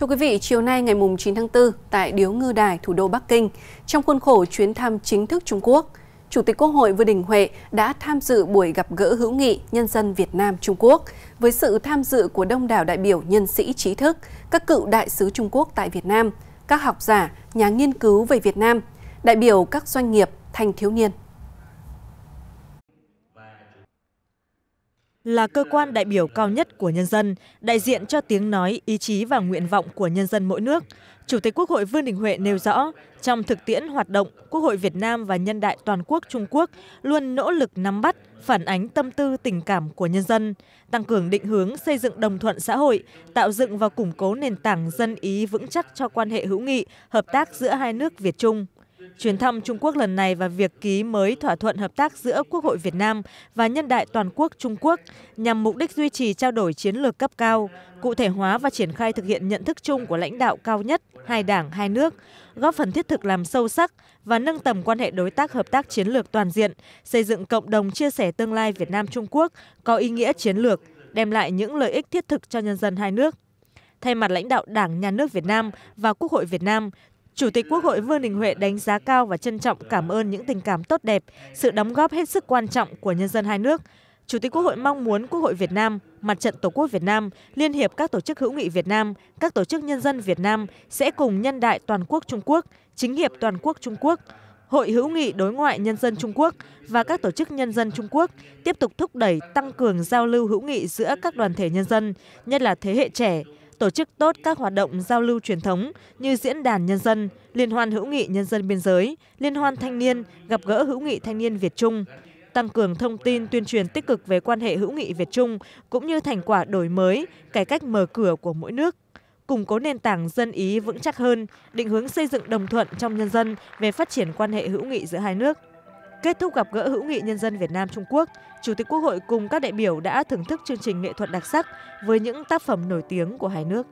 Thưa quý vị, chiều nay ngày 9 tháng 4 tại Điếu Ngư Đài, thủ đô Bắc Kinh, trong khuôn khổ chuyến thăm chính thức Trung Quốc, Chủ tịch Quốc hội Vương Đình Huệ đã tham dự buổi gặp gỡ hữu nghị nhân dân Việt Nam Trung Quốc với sự tham dự của đông đảo đại biểu nhân sĩ trí thức, các cựu đại sứ Trung Quốc tại Việt Nam, các học giả, nhà nghiên cứu về Việt Nam, đại biểu các doanh nghiệp, thanh thiếu niên là cơ quan đại biểu cao nhất của nhân dân, đại diện cho tiếng nói, ý chí và nguyện vọng của nhân dân mỗi nước. Chủ tịch Quốc hội Vương Đình Huệ nêu rõ, trong thực tiễn hoạt động, Quốc hội Việt Nam và nhân đại toàn quốc Trung Quốc luôn nỗ lực nắm bắt, phản ánh tâm tư tình cảm của nhân dân, tăng cường định hướng xây dựng đồng thuận xã hội, tạo dựng và củng cố nền tảng dân ý vững chắc cho quan hệ hữu nghị, hợp tác giữa hai nước Việt Trung. Chuyến thăm Trung Quốc lần này và việc ký mới thỏa thuận hợp tác giữa Quốc hội Việt Nam và Nhân đại Toàn quốc Trung Quốc nhằm mục đích duy trì trao đổi chiến lược cấp cao, cụ thể hóa và triển khai thực hiện nhận thức chung của lãnh đạo cao nhất hai đảng hai nước, góp phần thiết thực làm sâu sắc và nâng tầm quan hệ đối tác hợp tác chiến lược toàn diện, xây dựng cộng đồng chia sẻ tương lai Việt Nam Trung Quốc có ý nghĩa chiến lược, đem lại những lợi ích thiết thực cho nhân dân hai nước. Thay mặt lãnh đạo Đảng, Nhà nước Việt Nam và Quốc hội Việt Nam, chủ tịch Quốc hội Vương Đình Huệ đánh giá cao và trân trọng cảm ơn những tình cảm tốt đẹp, sự đóng góp hết sức quan trọng của nhân dân hai nước. Chủ tịch Quốc hội mong muốn Quốc hội Việt Nam, Mặt trận Tổ quốc Việt Nam, Liên hiệp các tổ chức hữu nghị Việt Nam, các tổ chức nhân dân Việt Nam sẽ cùng nhân đại toàn quốc Trung Quốc, chính hiệp toàn quốc Trung Quốc, Hội hữu nghị đối ngoại nhân dân Trung Quốc và các tổ chức nhân dân Trung Quốc tiếp tục thúc đẩy tăng cường giao lưu hữu nghị giữa các đoàn thể nhân dân, nhất là thế hệ trẻ, tổ chức tốt các hoạt động giao lưu truyền thống như diễn đàn nhân dân, liên hoan hữu nghị nhân dân biên giới, liên hoan thanh niên, gặp gỡ hữu nghị thanh niên Việt Trung, tăng cường thông tin tuyên truyền tích cực về quan hệ hữu nghị Việt Trung cũng như thành quả đổi mới, cải cách mở cửa của mỗi nước củng cố nền tảng dân ý vững chắc hơn, định hướng xây dựng đồng thuận trong nhân dân về phát triển quan hệ hữu nghị giữa hai nước. Kết thúc gặp gỡ hữu nghị nhân dân Việt Nam Trung Quốc, Chủ tịch Quốc hội cùng các đại biểu đã thưởng thức chương trình nghệ thuật đặc sắc với những tác phẩm nổi tiếng của hai nước.